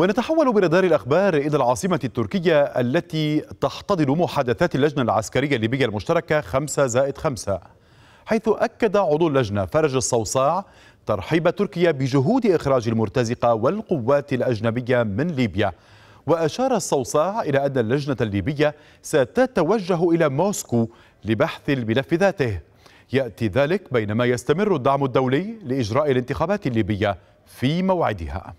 ونتحول برادار الأخبار إلى العاصمة التركية التي تحتضن محادثات اللجنة العسكرية الليبية المشتركة 5 زائد 5 حيث أكد عضو اللجنة فرج الصوصاع ترحيب تركيا بجهود إخراج المرتزقة والقوات الأجنبية من ليبيا وأشار الصوصاع إلى أن اللجنة الليبية ستتوجه إلى موسكو لبحث الملف ذاته يأتي ذلك بينما يستمر الدعم الدولي لإجراء الانتخابات الليبية في موعدها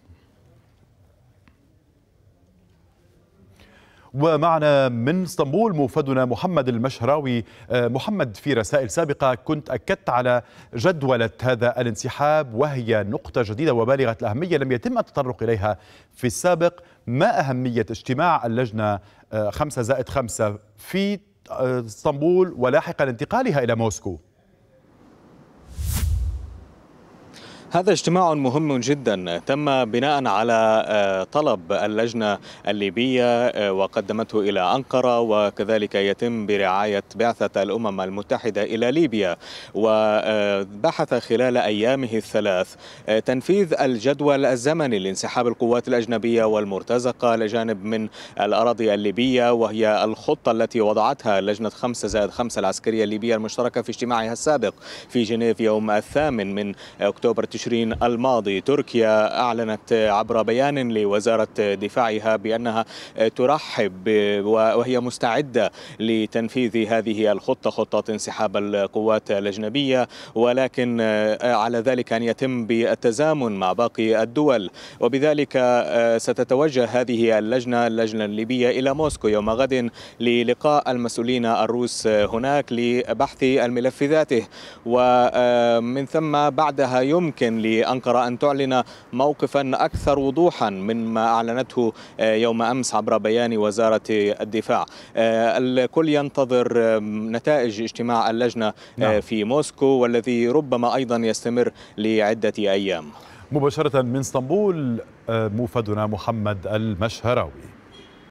ومعنا من اسطنبول موفدنا محمد المشهراوي آه، محمد في رسائل سابقة كنت أكدت على جدولة هذا الانسحاب وهي نقطة جديدة وبالغة الأهمية لم يتم التطرق إليها في السابق ما أهمية اجتماع اللجنة 5 آه، زائد 5 في آه، اسطنبول ولاحقا انتقالها إلى موسكو هذا اجتماع مهم جدا تم بناء على آه، طلب اللجنة الليبية آه، وقدمته إلى أنقرة وكذلك يتم برعاية بعثة الأمم المتحدة إلى ليبيا وبحث خلال أيامه الثلاث آه، تنفيذ الجدول الزمني لانسحاب القوات الأجنبية والمرتزقة لجانب من الأراضي الليبية وهي الخطة التي وضعتها لجنة 5 زائد 5 العسكرية الليبية المشتركة في اجتماعها السابق في جنيف يوم الثامن من أكتوبر تشرين الماضي تركيا أعلنت عبر بيان لوزارة دفاعها بأنها ترحب وهي مستعدة لتنفيذ هذه الخطة خطة انسحاب القوات الأجنبية ولكن آه، على ذلك أن يتم بالتزامن مع باقي الدول وبذلك آه، ستتوجه هذه اللجنة اللجنة الليبية إلى موسكو يوم غد للقاء المسؤولين الروس هناك لبحث الملف ذاته ومن آه، ثم بعدها يمكن لأنقرة أن تعلن موقفا أكثر وضوحا مما أعلنته آه، يوم أمس عبر بيان وزارة الدفاع آه، الكل ينتظر نتائج اجتماع اللجنة آه، نعم. في موسكو والذي ربما أيضا يستمر لعدة أيام مباشرة من اسطنبول موفدنا محمد المشهراوي